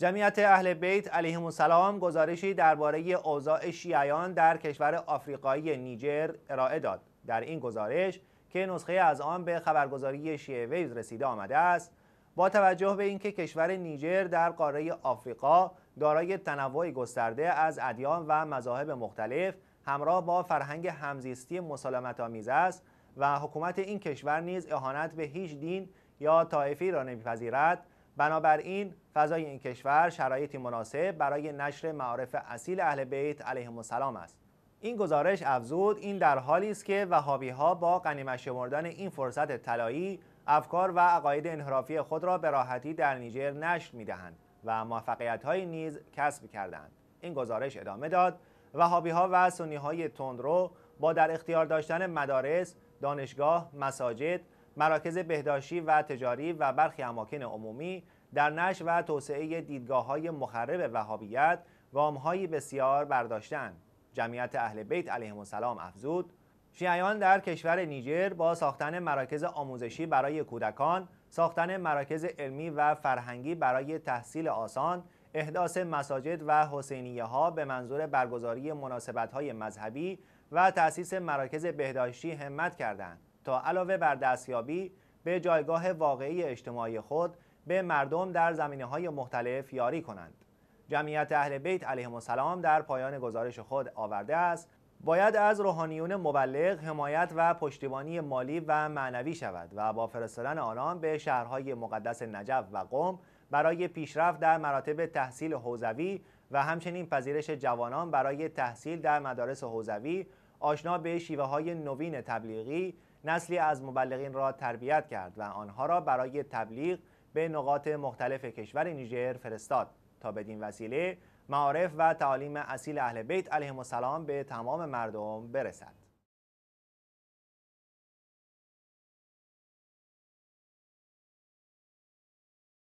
جمعیت اهل بیت علیهم السلام گزارشی درباره اوضاع شیعیان در کشور آفریقایی نیجر ارائه داد در این گزارش که نسخه از آن به خبرگزاری شیعه ویز رسیده آمده است با توجه به اینکه کشور نیجر در قاره آفریقا دارای تنوع گسترده از ادیان و مذاهب مختلف همراه با فرهنگ همزیستی مسالمت‌آمیز است و حکومت این کشور نیز اهانت به هیچ دین یا طایفی را نمیپذیرد بنابراین فضای این کشور شرایطی مناسب برای نشر معارف اصیل اهل بیت علیهم السلام است این گزارش افزود این در حالی است که وهابی ها با غنیمت شمردن این فرصت طلایی افکار و عقاید انحرافی خود را به راحتی در نیجر نشر دهند و موفقیت های نیز کسب کردند این گزارش ادامه داد وهابی ها و سنی های تندرو با در اختیار داشتن مدارس دانشگاه مساجد مراکز بهداشتی و تجاری و برخی اماکن عمومی در نش و توسعه دیدگاه های مخرب وهابیت گام بسیار برداشتن جمعیت اهل بیت علیهم السلام افزود شیعیان در کشور نیجر با ساختن مراکز آموزشی برای کودکان، ساختن مراکز علمی و فرهنگی برای تحصیل آسان، احداث مساجد و حسینیه ها به منظور برگزاری مناسبت های مذهبی و تأسیس مراکز بهداشتی همت کردند. علاوه بر دستیابی به جایگاه واقعی اجتماعی خود به مردم در زمینه های مختلف یاری کنند. جمعیت اهل بیت علیه السلام در پایان گزارش خود آورده است باید از روحانیون مبلغ حمایت و پشتیبانی مالی و معنوی شود و با فرستادن آنان به شهرهای مقدس نجف و قم برای پیشرفت در مراتب تحصیل حوزوی و همچنین پذیرش جوانان برای تحصیل در مدارس حوزوی آشنا به شیوه های نوین تبلیغی نسلی از مبلغین را تربیت کرد و آنها را برای تبلیغ به نقاط مختلف کشور نیجر فرستاد تا بدین وسیله معارف و تعالیم اصیل اهل بیت علیهم السلام به تمام مردم برسد